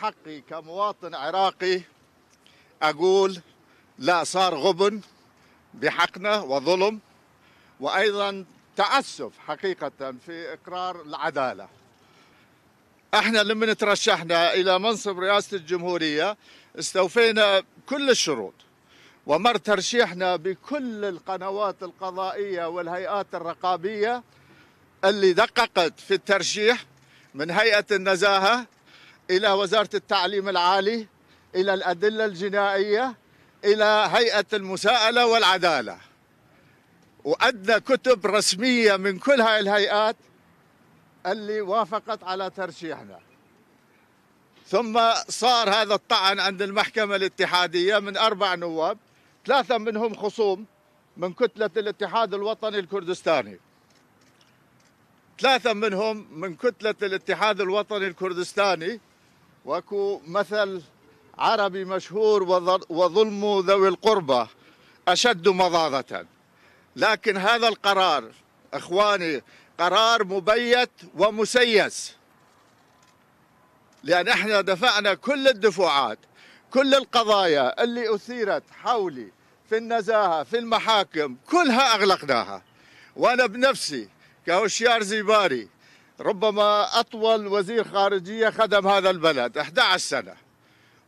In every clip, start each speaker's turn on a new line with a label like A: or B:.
A: حقي كمواطن عراقي أقول لا صار غبن بحقنا وظلم وأيضا تأسف حقيقة في إقرار العدالة احنا لما ترشحنا الى منصب رئاسه الجمهوريه استوفينا كل الشروط ومر ترشيحنا بكل القنوات القضائيه والهيئات الرقابيه اللي دققت في الترشيح من هيئه النزاهه إلى وزارة التعليم العالي إلى الأدلة الجنائية إلى هيئة المساءلة والعدالة وأدنى كتب رسمية من كل هاي الهيئات اللي وافقت على ترشيحنا ثم صار هذا الطعن عند المحكمة الاتحادية من أربع نواب ثلاثة منهم خصوم من كتلة الاتحاد الوطني الكردستاني ثلاثة منهم من كتلة الاتحاد الوطني الكردستاني واكو مثل عربي مشهور وظلم ذوي القربى أشد مضاضة لكن هذا القرار إخواني قرار مبيت ومسيس لأن احنا دفعنا كل الدفعات كل القضايا اللي أثيرت حولي في النزاهة في المحاكم كلها أغلقناها وأنا بنفسي كهوشيار زيباري ربما أطول وزير خارجية خدم هذا البلد 11 سنة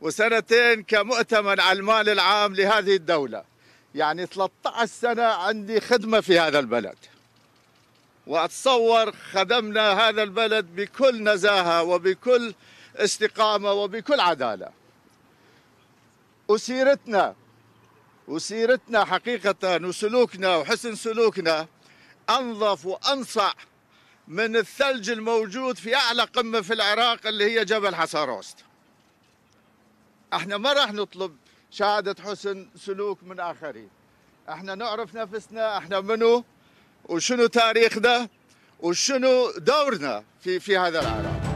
A: وسنتين كمؤتمن على المال العام لهذه الدولة يعني 13 سنة عندي خدمة في هذا البلد وأتصور خدمنا هذا البلد بكل نزاهة وبكل استقامة وبكل عدالة وسيرتنا وسيرتنا حقيقة وسلوكنا وحسن سلوكنا أنظف وأنصع من الثلج الموجود في اعلى قمه في العراق اللي هي جبل حصاروست. احنا ما راح نطلب شهاده حسن سلوك من اخرين. احنا نعرف نفسنا احنا منو وشنو تاريخنا وشنو دورنا في في هذا العراق.